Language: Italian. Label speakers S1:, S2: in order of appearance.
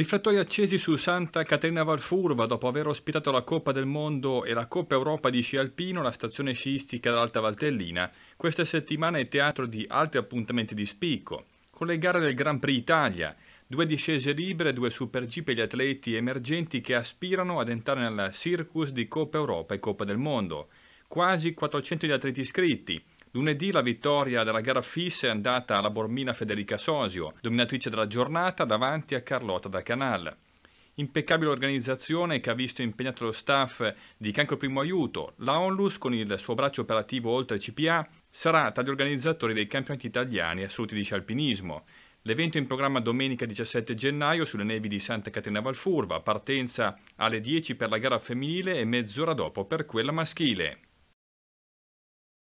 S1: Riflettori accesi su Santa Caterina Valfurva dopo aver ospitato la Coppa del Mondo e la Coppa Europa di sci alpino, la stazione sciistica dell'Alta Valtellina. Questa settimana è teatro di altri appuntamenti di spicco, con le gare del Grand Prix Italia, due discese libere, due super G per gli atleti emergenti che aspirano ad entrare nella Circus di Coppa Europa e Coppa del Mondo. Quasi 400 gli atleti iscritti, Lunedì la vittoria della gara fissa è andata alla Bormina Federica Sosio, dominatrice della giornata davanti a Carlotta da Canal. Impeccabile organizzazione che ha visto impegnato lo staff di Cancro Primo Aiuto, la Onlus con il suo braccio operativo oltre CPA sarà tra gli organizzatori dei campionati italiani assoluti di alpinismo. L'evento è in programma domenica 17 gennaio sulle nevi di Santa Catena Valfurva, partenza alle 10 per la gara femminile e mezz'ora dopo per quella maschile.